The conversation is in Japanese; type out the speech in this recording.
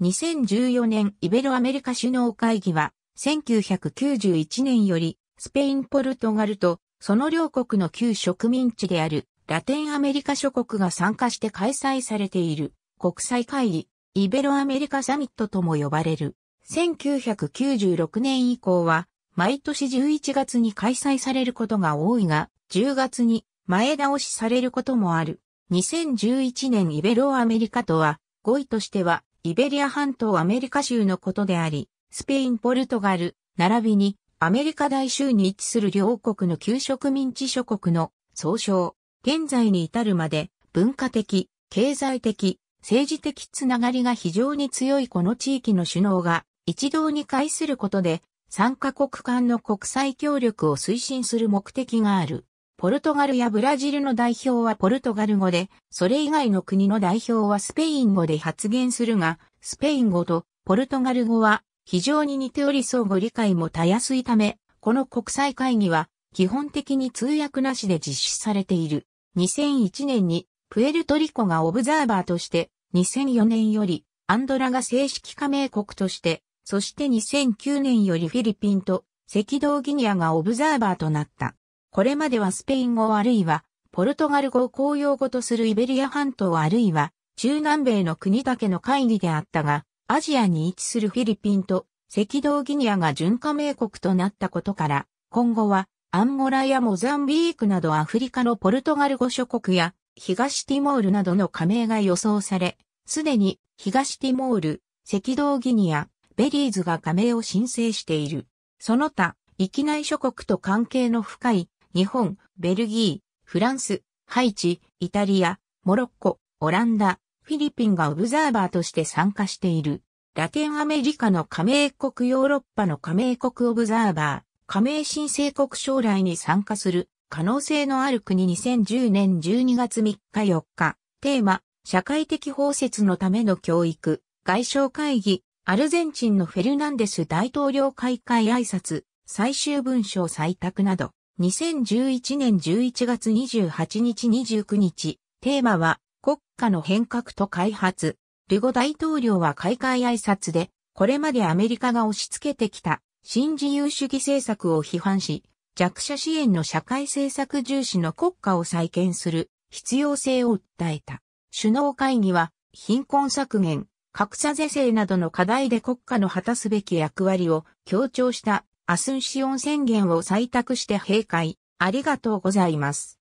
2014年イベロアメリカ首脳会議は、1991年より、スペイン・ポルトガルと、その両国の旧植民地である、ラテンアメリカ諸国が参加して開催されている、国際会議、イベロアメリカサミットとも呼ばれる。1996年以降は、毎年11月に開催されることが多いが、10月に前倒しされることもある。2011年イベロアメリカとは、5位としてはイベリア半島アメリカ州のことであり、スペイン、ポルトガル、並びにアメリカ大州に位置する両国の旧植民地諸国の総称、現在に至るまで文化的、経済的、政治的つながりが非常に強いこの地域の首脳が一堂に会することで、参加国間の国際協力を推進する目的がある。ポルトガルやブラジルの代表はポルトガル語で、それ以外の国の代表はスペイン語で発言するが、スペイン語とポルトガル語は非常に似ており相互理解もたやすいため、この国際会議は基本的に通訳なしで実施されている。2001年にプエルトリコがオブザーバーとして、2004年よりアンドラが正式加盟国として、そして2009年よりフィリピンと赤道ギニアがオブザーバーとなった。これまではスペイン語あるいは、ポルトガル語を公用語とするイベリア半島あるいは、中南米の国だけの会議であったが、アジアに位置するフィリピンと赤道ギニアが準加盟国となったことから、今後はアンゴラやモザンビークなどアフリカのポルトガル語諸国や東ティモールなどの加盟が予想され、すでに東ティモール、赤道ギニア、ベリーズが加盟を申請している。その他、域内諸国と関係の深い日本、ベルギー、フランス、ハイチ、イタリア、モロッコ、オランダ、フィリピンがオブザーバーとして参加している。ラテンアメリカの加盟国ヨーロッパの加盟国オブザーバー、加盟申請国将来に参加する可能性のある国2010年12月3日4日、テーマ、社会的包摂のための教育、外相会議、アルゼンチンのフェルナンデス大統領開会挨拶、最終文章採択など。2011年11月28日29日、テーマは国家の変革と開発。ルゴ大統領は開会挨拶で、これまでアメリカが押し付けてきた新自由主義政策を批判し、弱者支援の社会政策重視の国家を再建する必要性を訴えた。首脳会議は貧困削減、格差是正などの課題で国家の果たすべき役割を強調したアスンシオン宣言を採択して閉会。ありがとうございます。